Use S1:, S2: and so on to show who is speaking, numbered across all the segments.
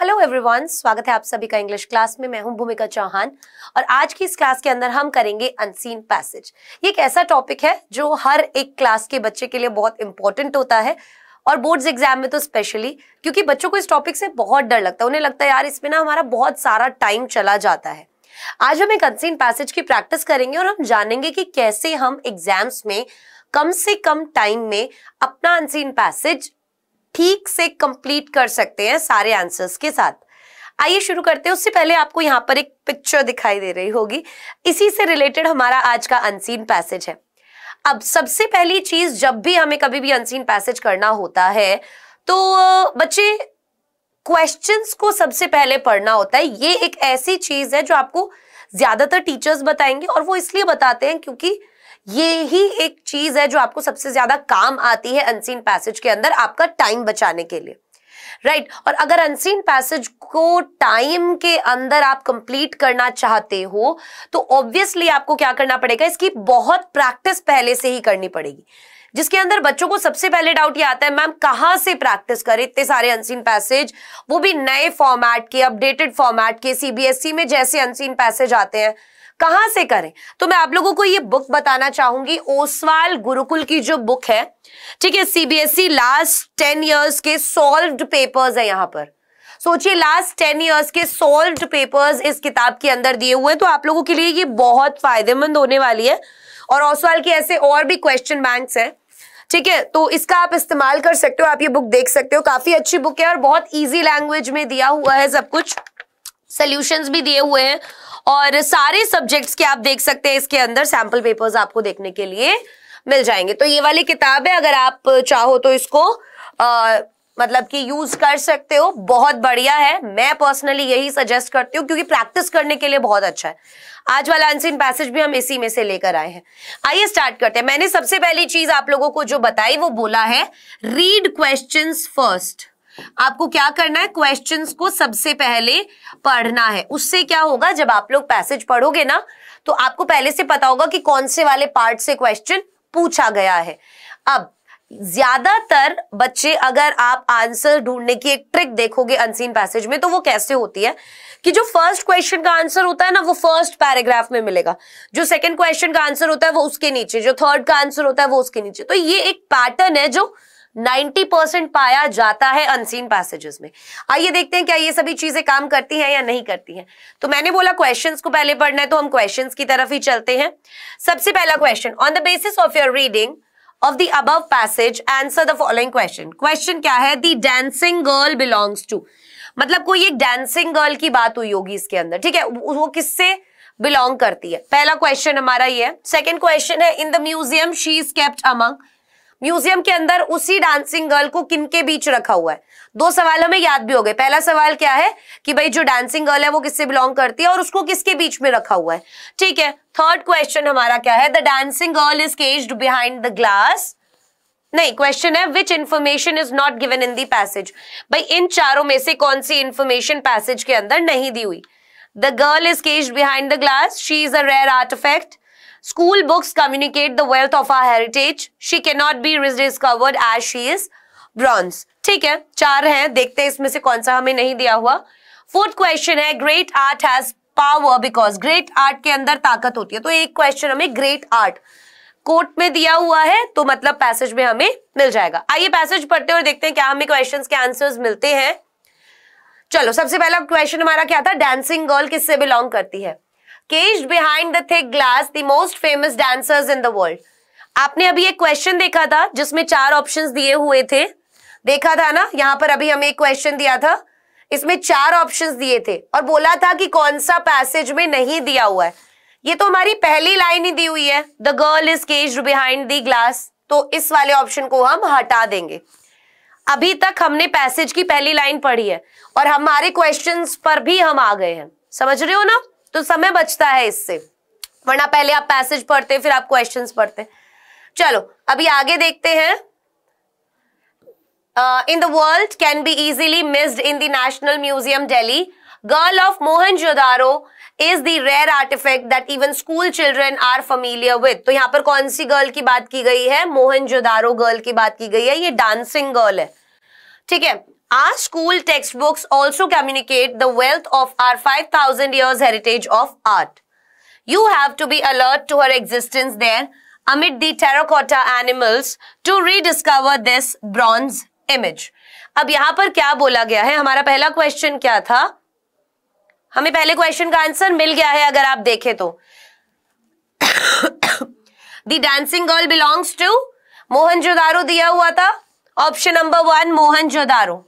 S1: Hello everyone स्वागत है आप सभी का इंग्लिश क्लास में मैं हूं भूमिका चौहान और आज की इस क्लास के अंदर हम करेंगे अनसीन पैसेज ये एक ऐसा टॉपिक है जो हर एक क्लास के बच्चे के लिए बहुत इंपॉर्टेंट होता है और बोर्ड्स एग्जाम में तो स्पेशली क्योंकि बच्चों को इस टॉपिक से बहुत डर लगता है उन्हें लगता है यार इसमें ना हमारा बहुत सारा टाइम चला जाता है आज हम एक अनसीन पैसेज की प्रैक्टिस करेंगे और हम जानेंगे कि कैसे हम एग्जाम्स में कम से कम टाइम में अपना अनसीन पैसेज ठीक से कंप्लीट कर सकते हैं सारे आंसर्स के साथ आइए शुरू करते हैं उससे पहले आपको यहाँ पर एक पिक्चर दिखाई दे रही होगी इसी से रिलेटेड हमारा आज का अनसीन पैसेज है अब सबसे पहली चीज जब भी हमें कभी भी अनसीन पैसेज करना होता है तो बच्चे क्वेश्चंस को सबसे पहले पढ़ना होता है ये एक ऐसी चीज है जो आपको ज्यादातर टीचर्स बताएंगे और वो इसलिए बताते हैं क्योंकि ये ही एक चीज है जो आपको सबसे ज्यादा काम आती है अनसीन पैसेज के अंदर आपका टाइम बचाने के लिए राइट right. और अगर अनसीन पैसेज को टाइम के अंदर आप कंप्लीट करना चाहते हो तो ऑब्वियसली आपको क्या करना पड़ेगा इसकी बहुत प्रैक्टिस पहले से ही करनी पड़ेगी जिसके अंदर बच्चों को सबसे पहले डाउट ये आता है मैम कहां से प्रैक्टिस करें इतने सारे अनसीन पैसेज वो भी नए फॉर्मेट के अपडेटेड फॉर्मेट के सीबीएसई e में जैसे अनसीन पैसेज आते हैं कहां से करें तो मैं आप लोगों को ये बुक बताना चाहूंगी ओसवाल गुरुकुल की जो बुक है ठीक है सीबीएसई लास्ट टेन ईयर्स के सॉल्व्ड पेपर्स है यहां पर सोचिए लास्ट टेन इयर्स के सॉल्व्ड पेपर्स इस किताब के अंदर दिए हुए हैं तो आप लोगों के लिए ये बहुत फायदेमंद होने वाली है और ओसवाल के ऐसे और भी क्वेश्चन बैंक्स है ठीक है तो इसका आप इस्तेमाल कर सकते हो आप ये बुक देख सकते हो काफी अच्छी बुक है और बहुत ईजी लैंग्वेज में दिया हुआ है सब कुछ सोल्यूशन भी दिए हुए हैं और सारे सब्जेक्ट्स के आप देख सकते हैं इसके अंदर सैम्पल पेपर्स आपको देखने के लिए मिल जाएंगे तो ये वाली किताब है अगर आप चाहो तो इसको आ, मतलब कि यूज कर सकते हो बहुत बढ़िया है मैं पर्सनली यही सजेस्ट करती हूँ क्योंकि प्रैक्टिस करने के लिए बहुत अच्छा है आज वाला अनसिन पैसेज भी हम इसी में से लेकर आए हैं आइए स्टार्ट करते हैं मैंने सबसे पहली चीज आप लोगों को जो बताई वो बोला है रीड क्वेश्चंस फर्स्ट आपको क्या करना है क्वेश्चन को सबसे पहले पढ़ना है उससे क्या होगा जब आप लोग पैसेज पढ़ोगे ना तो आपको पहले से पता होगा कि कौन से वाले पार्ट से क्वेश्चन पूछा गया है अब ज्यादातर बच्चे अगर आप आंसर ढूंढने की एक ट्रिक देखोगे अनसीन पैसेज में तो वो कैसे होती है कि जो फर्स्ट क्वेश्चन का आंसर होता है ना वो फर्स्ट पैराग्राफ में मिलेगा जो सेकंड क्वेश्चन का आंसर होता है वो उसके नीचे जो थर्ड का आंसर होता है वो उसके नीचे तो ये एक पैटर्न है जो 90 परसेंट पाया जाता है अनसीन पैसेजेस में आइए देखते हैं क्या ये सभी चीजें काम करती हैं या नहीं करती हैं तो मैंने बोला क्वेश्चंस को पहले पढ़ना है तो हम क्वेश्चंस की तरफ ही चलते हैं सबसे पहला question on the basis of your reading of the above passage answer the following question question क्या है the dancing girl belongs to मतलब कोई एक डांसिंग गर्ल की बात हुई होगी इसके अंदर ठीक है वो किससे बिलोंग करती है पहला क्वेश्चन हमारा ये है सेकेंड क्वेश्चन है in the museum she is kept among museum के अंदर उसी डांसिंग गर्ल को किनके बीच रखा हुआ है दो सवाल हमें याद भी हो गए पहला सवाल क्या है कि भाई जो डांसिंग गर्ल है वो किससे बिलोंग करती है और उसको किसके बीच में रखा हुआ है ठीक है थर्ड क्वेश्चन हमारा क्या है the dancing girl is caged behind the glass नहीं क्वेश्चन है which information is not given in the passage भाई इन चारों में से कौन सी इन्फॉर्मेशन पैसेज के अंदर नहीं दी हुई the girl is cage behind the glass she is a rare art effect School books communicate the wealth of our heritage. She cannot be rediscovered as she is bronze. ठीक है चार हैं देखते हैं इसमें से कौन सा हमें नहीं दिया हुआ फोर्थ क्वेश्चन है great art has power because great art के अंदर ताकत होती है तो एक क्वेश्चन हमें ग्रेट आर्ट कोर्ट में दिया हुआ है तो मतलब पैसेज में हमें मिल जाएगा आइए पैसेज पढ़ते हैं और देखते हैं क्या हमें क्वेश्चंस के आंसर्स मिलते हैं चलो सबसे पहला क्वेश्चन हमारा क्या था डांसिंग गर्ल किससे बिलोंग करती है cage behind the thick glass the most famous dancers in the world आपने अभी एक क्वेश्चन देखा था जिसमें चार ऑप्शन दिए हुए थे देखा था ना यहाँ पर अभी हमें एक क्वेश्चन दिया था इसमें चार ऑप्शंस दिए थे और बोला था कि कौन सा पैसेज में नहीं दिया हुआ है ये तो हमारी पहली लाइन ही दी हुई है the girl is cage behind the glass तो इस वाले ऑप्शन को हम हटा देंगे अभी तक हमने पैसेज की पहली लाइन पढ़ी है और हमारे क्वेश्चंस पर भी हम आ गए हैं समझ रहे हो ना तो समय बचता है इससे वरना पहले आप पैसेज पढ़ते फिर आप क्वेश्चन पढ़ते चलो अभी आगे देखते हैं in the world can be easily missed in the national museum girl of Mohenjodaro is the rare art effect that even school children are familiar with तो यहां पर कौन सी गर्ल की बात की गई है मोहन जोदारो गर्ल की बात की गई है ये डांसिंग गर्ल है ठीक है Our school textbooks also communicate the wealth of our 5000 years heritage of art. You have to be alert to her existence there amid the terracotta animals to rediscover this bronze image. अब यहां पर क्या बोला गया है हमारा पहला question क्या था हमें पहले क्वेश्चन का आंसर मिल गया है अगर आप देखें तो the dancing girl belongs to Mohenjodaro दिया हुआ था ऑप्शन नंबर वन मोहनजोदारो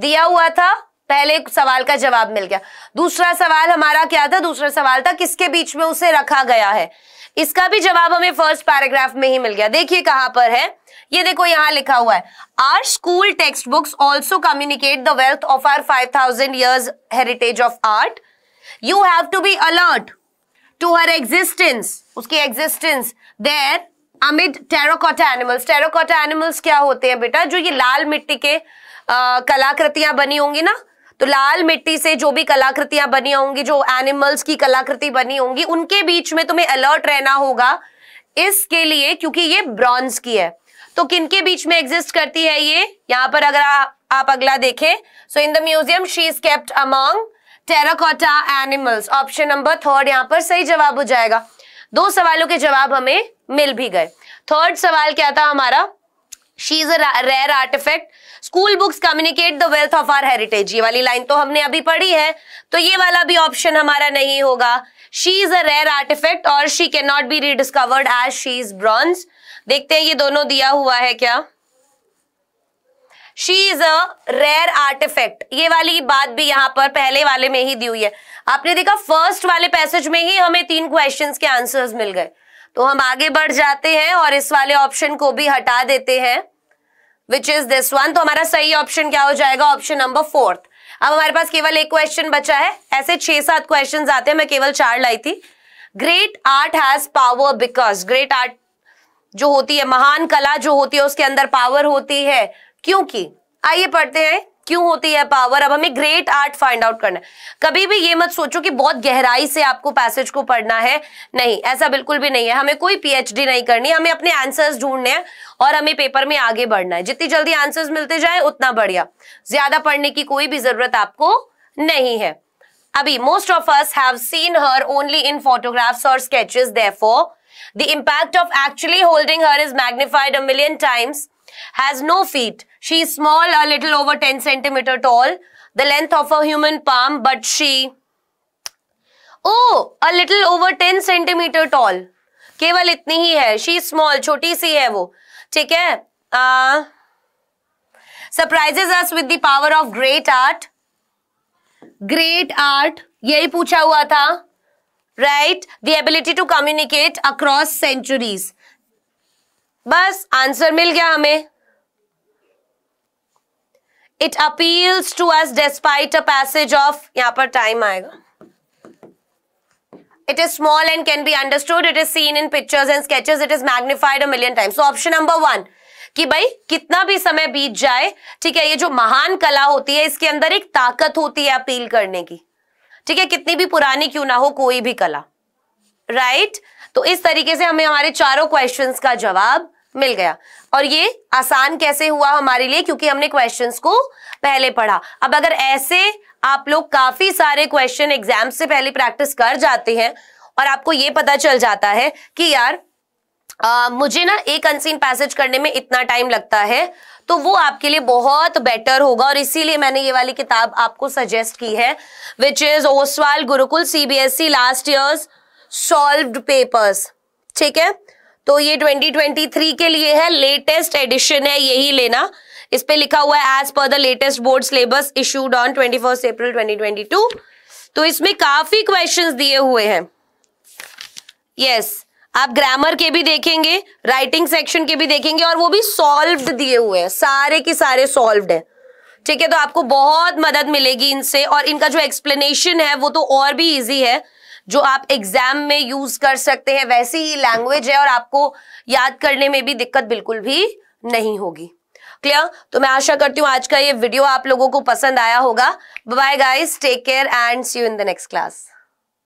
S1: दिया हुआ था पहले सवाल का जवाब मिल गया दूसरा सवाल हमारा क्या था दूसरा सवाल था किसके बीच में उसे रखा गया है इसका भी जवाब हमें फर्स्ट पैराग्राफ में ही मिल गया देखिए कहां पर है ये देखो यहां लिखा हुआ है our school text books also communicate the wealth of our five thousand years heritage of art you have to be alert to her existence उसकी existence there amid terracotta animals terracotta animals क्या होते हैं बेटा जो ये लाल मिट्टी के कलाकृतियां बनी होंगी ना तो लाल मिट्टी से जो भी कलाकृतियां बनी होंगी जो एनिमल्स की कलाकृति बनी होंगी उनके बीच में तुम्हें अलर्ट रहना होगा इसके लिए क्योंकि ये ब्रॉन्ज की है तो किनके बीच में एग्जिस्ट करती है ये यहां पर अगर आ, आप अगला देखें so in the museum she is kept among terracotta animals option number third यहां पर सही जवाब हो जाएगा दो सवालों के जवाब हमें मिल भी गए थर्ड सवाल क्या था हमारा she is a rare effect school books communicate the wealth of our heritage ये वाली लाइन तो हमने अभी पढ़ी है तो ये वाला भी ऑप्शन हमारा नहीं होगा she is a rare artifact और she can not be rediscovered as she is bronze देखते हैं ये दोनों दिया हुआ है क्या she is a rare artifact ये वाली बात भी यहां पर पहले वाले में ही दी हुई है आपने देखा फर्स्ट वाले पैसेज में ही हमें तीन क्वेश्चन के आंसर्स मिल गए तो हम आगे बढ़ जाते हैं और इस वाले ऑप्शन को भी हटा देते हैं विच इज दिस वन तो हमारा सही ऑप्शन क्या हो जाएगा ऑप्शन नंबर फोर्थ अब हमारे पास केवल एक क्वेश्चन बचा है ऐसे छह सात क्वेश्चन आते हैं मैं केवल चार लाई थी great art has power because great art जो होती है महान कला जो होती है उसके अंदर पावर होती है क्योंकि आइए पढ़ते हैं क्यों होती है पावर अब हमें ग्रेट आर्ट फाइंड आउट करना है कभी भी ये मत सोचो कि बहुत गहराई से आपको पैसेज को पढ़ना है नहीं ऐसा बिल्कुल भी नहीं है हमें कोई पीएचडी नहीं करनी हमें अपने आंसर्स ढूंढने हैं और हमें पेपर में आगे बढ़ना है जितनी जल्दी आंसर्स मिलते जाए उतना बढ़िया ज्यादा पढ़ने की कोई भी जरूरत आपको नहीं है अभी most of us have seen her only in photographs और sketches therefore the impact of actually holding her is magnified a million times has no feet. She is small, a little over 10 centimeter tall, the length of a human palm, but she, oh, a little over 10 centimeter tall. केवल इतनी ही है she small छोटी सी है वो ठीक है surprises us with the power of great art great art यही पूछा हुआ था right the ability to communicate across centuries बस आंसर मिल गया हमें it appeals to us despite a passage of यहां पर टाइम आएगा it is small and can be understood it is seen in pictures and sketches it is magnified a million times so option number कि भाई कितना भी समय बीत जाए ठीक है ये जो महान कला होती है इसके अंदर एक ताकत होती है अपील करने की ठीक है कितनी भी पुरानी क्यों ना हो कोई भी कला राइट right? तो इस तरीके से हमें हमारे चारों क्वेश्चंस का जवाब मिल गया और ये आसान कैसे हुआ हमारे लिए क्योंकि हमने क्वेश्चंस को पहले पढ़ा अब अगर ऐसे आप लोग काफी सारे क्वेश्चन एग्जाम से पहले प्रैक्टिस कर जाते हैं और आपको ये पता चल जाता है कि यार आ, मुझे ना एक अनसीन पैसेज करने में इतना टाइम लगता है तो वो आपके लिए बहुत बेटर होगा और इसीलिए मैंने ये वाली किताब आपको सजेस्ट की है which is Oswal Gurukul CBSE last years solved papers ठीक है तो ये 2023 के लिए है लेटेस्ट एडिशन है यही लेना इस पे लिखा हुआ है as per the latest board syllabus issued on twenty first April 2022 तो इसमें काफी क्वेश्चन दिए हुए हैं यस yes, आप ग्रामर के भी देखेंगे राइटिंग सेक्शन के भी देखेंगे और वो भी सॉल्व्ड दिए हुए हैं सारे के सारे सॉल्व्ड है ठीक है तो आपको बहुत मदद मिलेगी इनसे और इनका जो एक्सप्लेनेशन है वो तो और भी इजी है जो आप एग्जाम में यूज कर सकते हैं वैसी ही लैंग्वेज है और आपको याद करने में भी दिक्कत बिल्कुल भी नहीं होगी क्लियर तो मैं आशा करती हूँ आज का ये वीडियो आप लोगों को पसंद आया होगा bye guys take care and see you in the next class